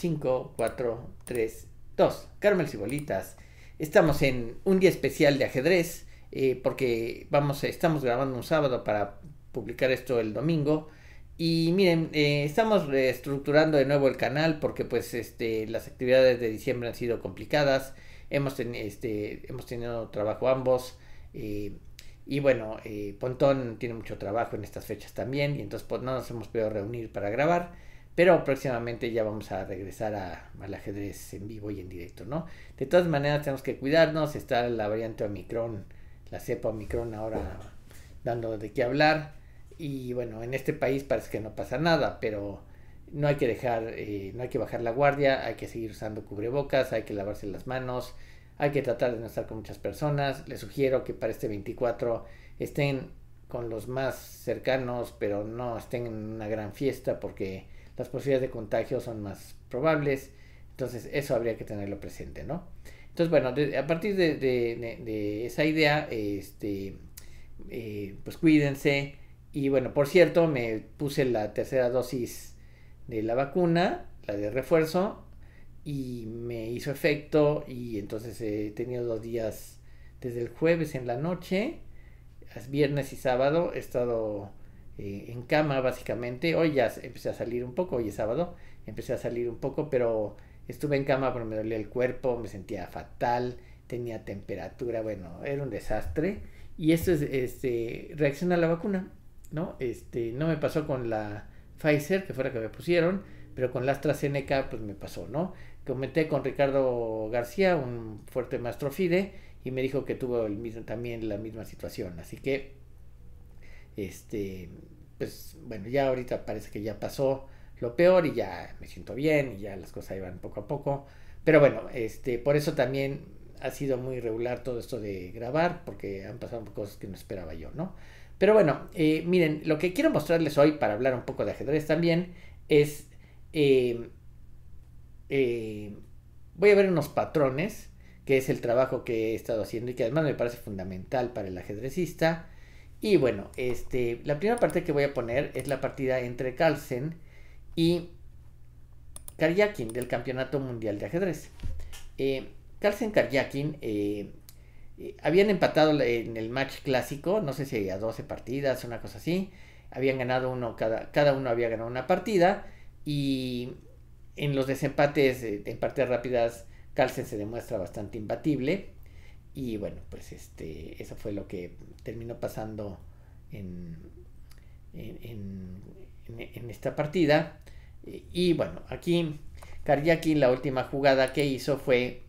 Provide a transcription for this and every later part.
5, 4, 3, 2. Carmel bolitas Estamos en un día especial de ajedrez. Eh, porque vamos, estamos grabando un sábado para publicar esto el domingo. Y miren, eh, estamos reestructurando de nuevo el canal porque pues este, las actividades de diciembre han sido complicadas. Hemos, este, hemos tenido trabajo ambos. Eh, y bueno, Pontón tiene mucho trabajo en estas fechas también. Y entonces pues, no nos hemos podido reunir para grabar. Pero próximamente ya vamos a regresar a, al ajedrez en vivo y en directo, ¿no? De todas maneras tenemos que cuidarnos, está la variante Omicron, la cepa Omicron ahora dando de qué hablar. Y bueno, en este país parece que no pasa nada, pero no hay que dejar, eh, no hay que bajar la guardia, hay que seguir usando cubrebocas, hay que lavarse las manos, hay que tratar de no estar con muchas personas. Les sugiero que para este 24 estén con los más cercanos, pero no estén en una gran fiesta porque las posibilidades de contagio son más probables. Entonces, eso habría que tenerlo presente, ¿no? Entonces, bueno, a partir de, esa idea, este, eh, pues cuídense. Y bueno, por cierto, me puse la tercera dosis de la vacuna, la de refuerzo, y me hizo efecto y entonces he tenido dos días desde el jueves en la noche, viernes y sábado, he estado eh, en cama básicamente. Hoy ya empecé a salir un poco, hoy es sábado, empecé a salir un poco, pero estuve en cama porque me dolía el cuerpo, me sentía fatal, tenía temperatura, bueno, era un desastre. Y esto es este, reacción a la vacuna, ¿no? Este, no me pasó con la Pfizer, que fue la que me pusieron, pero con la AstraZeneca pues me pasó, ¿no? Comenté con Ricardo García, un fuerte mastrofide y me dijo que tuvo también la misma situación. Así que este, pues bueno, ya ahorita parece que ya pasó lo peor y ya me siento bien y ya las cosas iban poco a poco. Pero bueno, este, por eso también ha sido muy regular todo esto de grabar porque han pasado cosas que no esperaba yo, ¿no? Pero bueno, eh, miren, lo que quiero mostrarles hoy para hablar un poco de ajedrez también es... Eh, eh, voy a ver unos patrones, que es el trabajo que he estado haciendo y que además me parece fundamental para el ajedrecista. Y bueno, este, la primera parte que voy a poner es la partida entre Carlsen y Karjakin del Campeonato Mundial de Ajedrez. Eh, Carlsen Karjakin eh, eh, habían empatado en el match clásico, no sé si había 12 partidas, una cosa así. Habían ganado uno, cada, cada uno había ganado una partida. Y en los desempates, eh, en partidas rápidas, Carlsen se demuestra bastante imbatible. Y bueno, pues este, eso fue lo que terminó pasando en, en, esta partida. Y bueno, aquí Karyaki la última jugada que hizo fue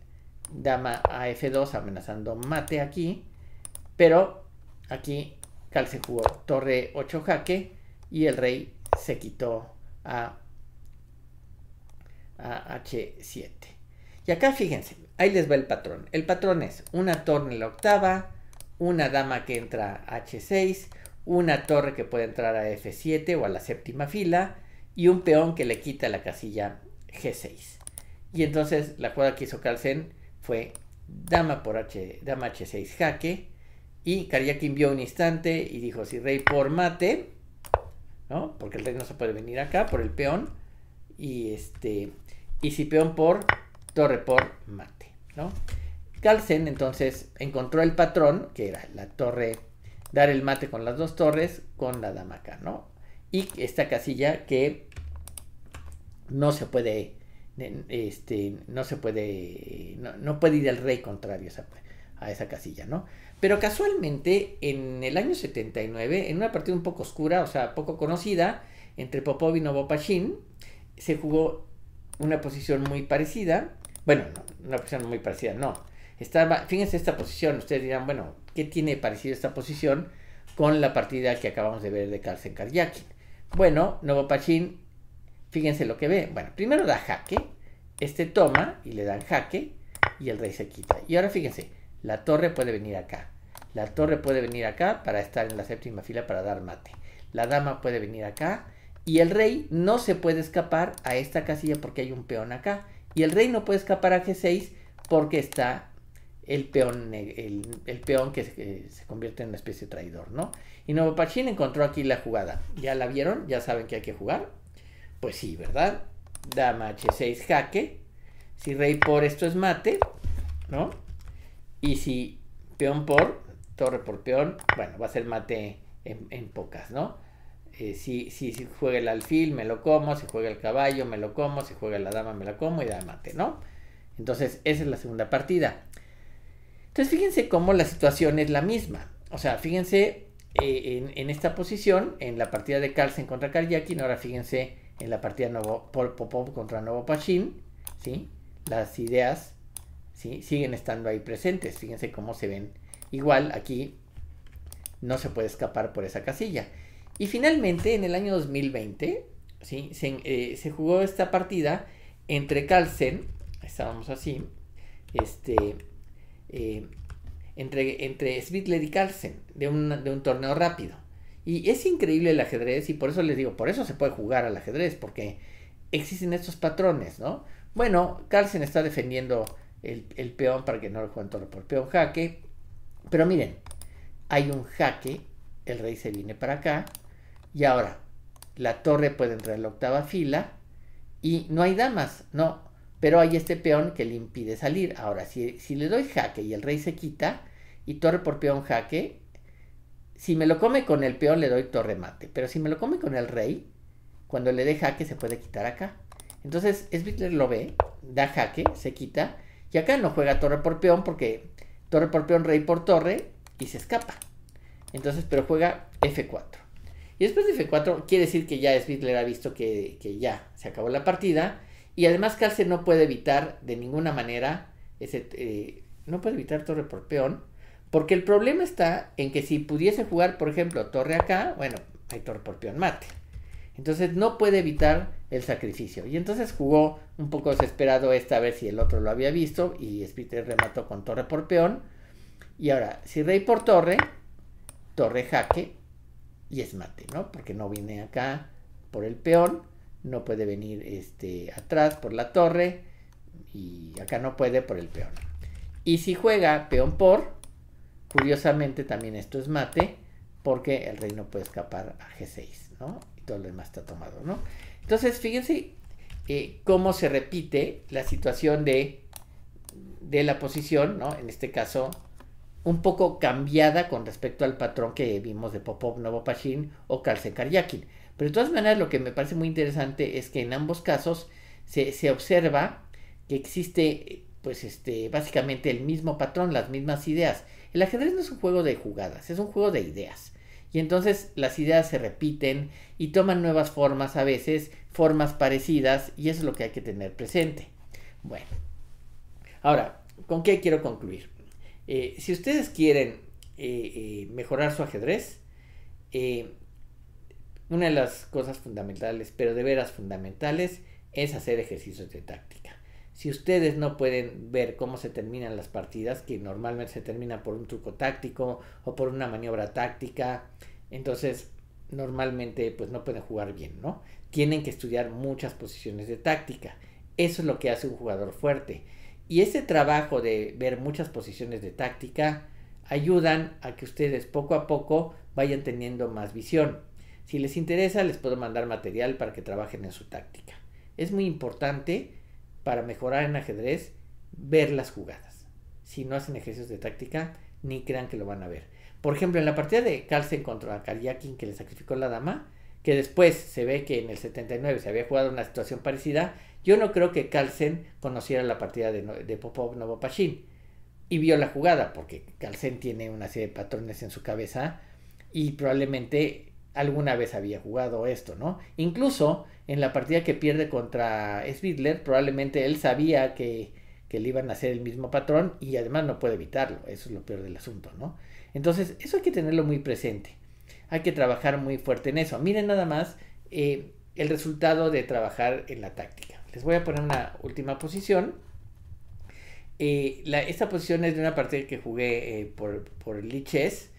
dama a F2 amenazando mate aquí. Pero aquí Cal se jugó torre 8 jaque y el rey se quitó a, a H7. Y acá fíjense, ahí les va el patrón. El patrón es una torre en la octava, una dama que entra a h6, una torre que puede entrar a f7 o a la séptima fila y un peón que le quita la casilla g6. Y entonces la jugada que hizo Carlsen fue dama por h, dama h6 jaque y Karjakin vio un instante y dijo si rey por mate, ¿no? Porque el rey no se puede venir acá por el peón y este y si peón por torre por mate, ¿no? Carlsen entonces encontró el patrón, que era la torre, dar el mate con las dos torres, con la dama acá, ¿no? Y esta casilla que no se puede, este, no se puede, no, puede ir el rey contrario a esa, a esa casilla, ¿no? Pero casualmente, en el año 79, en una partida un poco oscura, o sea, poco conocida, entre Popov y Novopashin, se jugó una posición muy parecida. Bueno, no, una posición muy parecida, no. Estaba, fíjense esta posición, ustedes dirán, bueno, ¿qué tiene parecido esta posición con la partida que acabamos de ver de Carlsen Karjakin? Bueno, Pachín, fíjense lo que ve. Bueno, primero da jaque, este toma y le dan jaque y el rey se quita. Y ahora fíjense, la torre puede venir acá. La torre puede venir acá para estar en la séptima fila para dar mate. La dama puede venir acá y el rey no se puede escapar a esta casilla porque hay un peón acá. Y el rey no puede escapar a G6 porque está el peón, el, peón que eh, se, convierte en una especie de traidor, ¿no? Y Pachín encontró aquí la jugada. ¿Ya la vieron? ¿Ya saben que hay que jugar? Pues sí, ¿verdad? Dama H6 jaque. Si rey por esto es mate, ¿no? Y si peón por, torre por peón, bueno, va a ser mate en pocas, ¿no? Eh, si, juega el alfil, me lo como, si juega el caballo, me lo como, si juega la dama, me la como y da mate, ¿no? Entonces, esa es la segunda partida. Entonces, fíjense cómo la situación es la misma. O sea, fíjense eh, en, esta posición, en la partida de Carlsen contra Karyakin. ahora fíjense en la partida nuevo contra nuevo ¿sí? Las ideas siguen estando ahí presentes, fíjense cómo se ven. Igual aquí no se puede escapar por esa casilla. Y finalmente, en el año 2020, eh, se, jugó esta partida entre Carlsen, estábamos así, este, eh, entre, entre Svitler y Carlsen, de, de un torneo rápido. Y es increíble el ajedrez, y por eso les digo, por eso se puede jugar al ajedrez, porque existen estos patrones, ¿no? Bueno, Carlsen está defendiendo el, el peón para que no lo jueguen todo por peón jaque. Pero miren, hay un jaque, el rey se viene para acá, y ahora, la torre puede entrar en la octava fila y no hay damas, no. Pero hay este peón que le impide salir. Ahora, si, si le doy jaque y el rey se quita y torre por peón jaque, si me lo come con el peón le doy torre mate. Pero si me lo come con el rey, cuando le dé jaque se puede quitar acá. Entonces, Svitler lo ve, da jaque, se quita. Y acá no juega torre por peón porque torre por peón, rey por torre y se escapa. Entonces, pero juega F4. Y después de F4 quiere decir que ya Spitler ha visto que, ya se acabó la partida. Y además Calce no puede evitar de ninguna manera, ese, eh, no puede evitar torre por peón. Porque el problema está en que si pudiese jugar, por ejemplo, torre acá, bueno, hay torre por peón mate. Entonces no puede evitar el sacrificio. Y entonces jugó un poco desesperado esta a ver si el otro lo había visto. Y Spitler remató con torre por peón. Y ahora, si rey por torre, torre jaque, y es mate, ¿no? Porque no viene acá por el peón, no puede venir este, atrás por la torre y acá no puede por el peón. Y si juega peón por, curiosamente también esto es mate, porque el rey no puede escapar a G6, ¿no? Y todo lo demás está tomado, ¿no? Entonces, fíjense eh, cómo se repite la situación de, de la posición, ¿no? En este caso, un poco cambiada con respecto al patrón que vimos de Popov, Novopashin o Carlsen karyakin Pero de todas maneras lo que me parece muy interesante es que en ambos casos se, observa que existe pues este básicamente el mismo patrón, las mismas ideas. El ajedrez no es un juego de jugadas, es un juego de ideas. Y entonces las ideas se repiten y toman nuevas formas a veces, formas parecidas, y eso es lo que hay que tener presente. Bueno, ahora, ¿con qué quiero concluir? Eh, si ustedes quieren eh, eh, mejorar su ajedrez, una de las cosas fundamentales, pero de veras fundamentales, es hacer ejercicios de táctica. Si ustedes no pueden ver cómo se terminan las partidas, que normalmente se termina por un truco táctico o por una maniobra táctica, entonces normalmente pues no pueden jugar bien, ¿no? Tienen que estudiar muchas posiciones de táctica. Eso es lo que hace un jugador fuerte. Y ese trabajo de ver muchas posiciones de táctica ayudan a que ustedes poco a poco vayan teniendo más visión. Si les interesa, les puedo mandar material para que trabajen en su táctica. Es muy importante para mejorar en ajedrez ver las jugadas. Si no hacen ejercicios de táctica, ni crean que lo van a ver. Por ejemplo, en la partida de Carlsen contra Karyakin que le sacrificó la dama, que después se ve que en el 79 se había jugado una situación parecida, yo no creo que Carlsen conociera la partida de, Popov Novopashin y vio la jugada, porque Carlsen tiene una serie de patrones en su cabeza y probablemente alguna vez había jugado esto, ¿no? Incluso en la partida que pierde contra Svidler, probablemente él sabía que, que le iban a hacer el mismo patrón y además no puede evitarlo, eso es lo peor del asunto, ¿no? Entonces, eso hay que tenerlo muy presente. Hay que trabajar muy fuerte en eso. Miren nada más eh, el resultado de trabajar en la táctica. Les voy a poner una última posición. Eh, esta posición es de una partida que jugué eh, por, por Liches.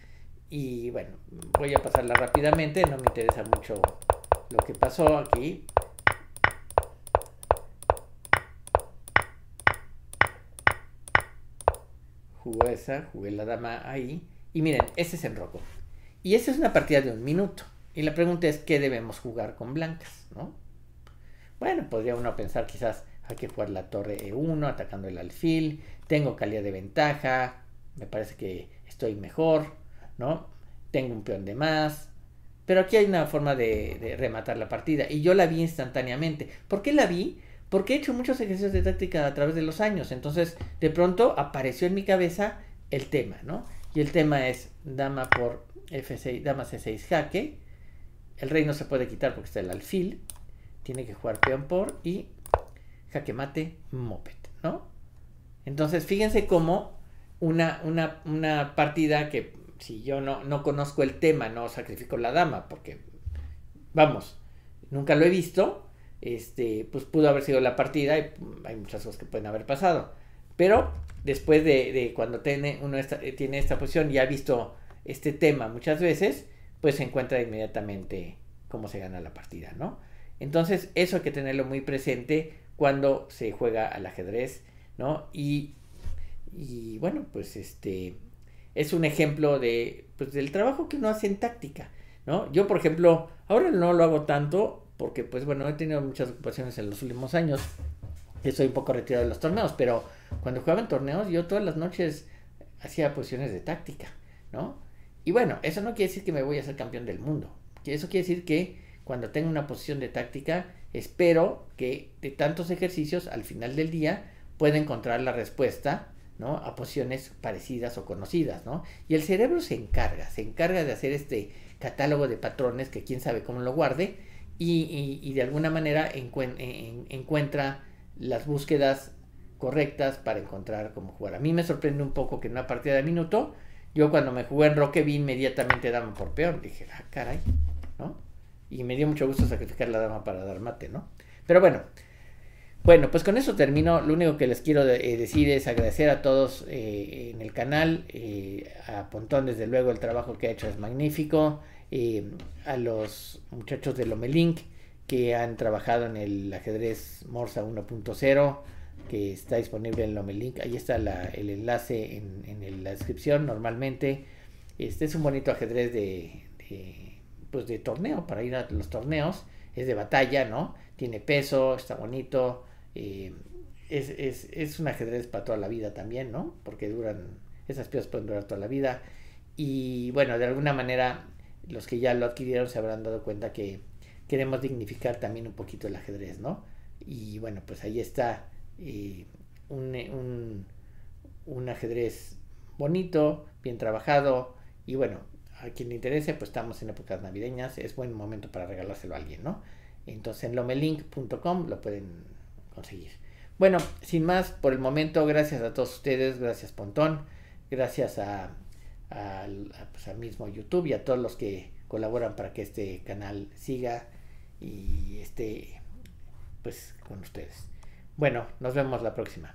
Y bueno, voy a pasarla rápidamente. No me interesa mucho lo que pasó aquí. Jugué esa, jugué la dama ahí. Y miren, este es en rojo. Y esa es una partida de un minuto. Y la pregunta es, ¿qué debemos jugar con blancas? ¿no? Bueno, podría uno pensar quizás hay que jugar la torre E1 atacando el alfil. Tengo calidad de ventaja. Me parece que estoy mejor, ¿no? Tengo un peón de más. Pero aquí hay una forma de, de rematar la partida. Y yo la vi instantáneamente. ¿Por qué la vi? Porque he hecho muchos ejercicios de táctica a través de los años. Entonces, de pronto apareció en mi cabeza el tema, ¿no? Y el tema es dama por F6, dama C6 jaque. El rey no se puede quitar porque está el alfil. Tiene que jugar peón por y jaque mate moped, ¿no? Entonces, fíjense cómo una, una, una partida que si yo no, no conozco el tema, no sacrifico la dama, porque, vamos, nunca lo he visto, este, pues pudo haber sido la partida y mm, hay muchas cosas que pueden haber pasado. Pero después de, cuando tiene, uno eh, tiene esta posición y ha visto este tema muchas veces, pues se encuentra inmediatamente cómo se gana la partida, ¿no? Entonces, eso hay que tenerlo muy presente cuando se juega al ajedrez, ¿no? Y, y bueno, pues este es un ejemplo de, pues, del trabajo que uno hace en táctica, ¿no? Yo, por ejemplo, ahora no lo hago tanto porque, pues bueno, he tenido muchas ocupaciones en los últimos años, estoy un poco retirado de los torneos, pero cuando jugaba en torneos yo todas las noches hacía posiciones de táctica, ¿no? Y bueno, eso no quiere decir que me voy a ser campeón del mundo. Eso quiere decir que cuando tengo una posición de táctica, espero que de tantos ejercicios al final del día pueda encontrar la respuesta ¿no? a posiciones parecidas o conocidas. Y el cerebro se encarga, se encarga de hacer este catálogo de patrones que quién sabe cómo lo guarde y, de alguna manera e-, e-, encuentra las búsquedas correctas para encontrar cómo jugar. A mí me sorprende un poco que en una partida de minuto yo cuando me jugué en Roque vi inmediatamente dama por peón. Dije, ah, caray, ¿no? Y me dio mucho gusto sacrificar la dama para dar mate, ¿no? Pero bueno, bueno, pues con eso termino. Lo único que les quiero eh, decir es agradecer a todos eh, en el canal, eh, a Pontón desde luego el trabajo que ha hecho es magnífico, a los muchachos de Lomelink que han trabajado en el ajedrez Morsa 1.0, que está disponible en Lomelink. Ahí está el enlace en, la descripción. Normalmente este es un bonito ajedrez de, pues de torneo, para ir a los torneos. Es de batalla, ¿no? Tiene peso, está bonito. Eh, es, es, un ajedrez para toda la vida también, ¿no? Porque duran, esas piezas pueden durar toda la vida. Y bueno, de alguna manera los que ya lo adquirieron se habrán dado cuenta que queremos dignificar también un poquito el ajedrez, ¿no? Y bueno, pues ahí está un, ajedrez bonito, bien trabajado y bueno, a quien le interese, pues estamos en épocas navideñas, es buen momento para regalárselo a alguien, ¿no? Entonces en lomelink.com lo pueden conseguir. Bueno, sin más, por el momento, gracias a todos ustedes, gracias Pontón, gracias a, pues, al mismo YouTube y a todos los que colaboran para que este canal siga y esté pues con ustedes. Bueno, nos vemos la próxima.